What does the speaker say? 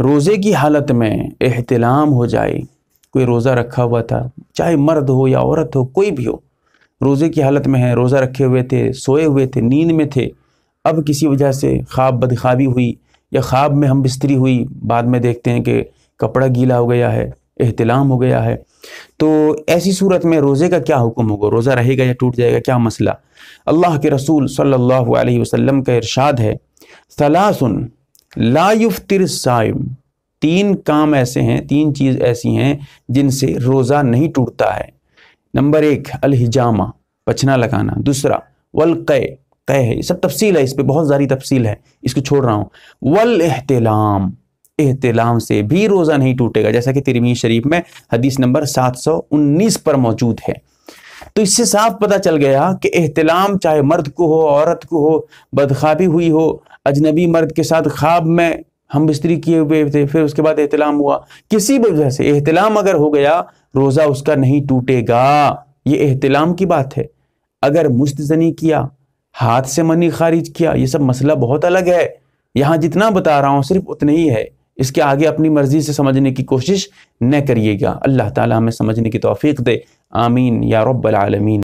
रोज़े की हालत में एहतलाम हो जाए कोई रोज़ा रखा हुआ था चाहे मर्द हो या औरत हो कोई भी हो रोज़े की हालत में है रोज़ा रखे हुए थे सोए हुए थे नींद में थे अब किसी वजह से ख्वाब बदखाबी हुई या ख्वाब में हम बिस्तरी हुई बाद में देखते हैं कि कपड़ा गीला हो गया है एहतलाम हो गया है तो ऐसी सूरत में रोज़े का क्या हुक्म होगा रोज़ा रहेगा या टूट जाएगा क्या मसला अल्लाह के रसूल सल्लल्लाहु अलैहि वसल्लम का इरशाद है सलासन लायुफ तिर साइम तीन काम ऐसे हैं तीन चीज़ ऐसी हैं जिनसे रोज़ा नहीं टूटता है नंबर एक अलहिजामा पछना लगाना दूसरा वल कै कह है सब तफसील है इस पर बहुत सारी तफसील है इसको छोड़ रहा हूँ वल एहतलाम एहतलाम से भी रोज़ा नहीं टूटेगा जैसा कि तिरमी शरीफ में हदीस नंबर 719 पर मौजूद है तो इससे साफ पता चल गया कि एहतलाम चाहे मर्द को हो औरत को हो बदखाबी हुई हो अजनबी मर्द के साथ ख्वाब में हम बिस्तरी किए हुए थे फिर उसके बाद एहतलाम हुआ किसी भी वजह से एहतलाम अगर हो गया रोज़ा उसका नहीं टूटेगा ये एहतलाम की बात है अगर मुस्तनी किया हाथ से मनी खारिज किया ये सब मसला बहुत अलग है यहाँ जितना बता रहा हूँ सिर्फ उतना ही है इसके आगे अपनी मर्ज़ी से समझने की कोशिश न करिएगा अल्लाह ताला हमें समझने की तौफीक दे आमीन या रब्बल आलमीन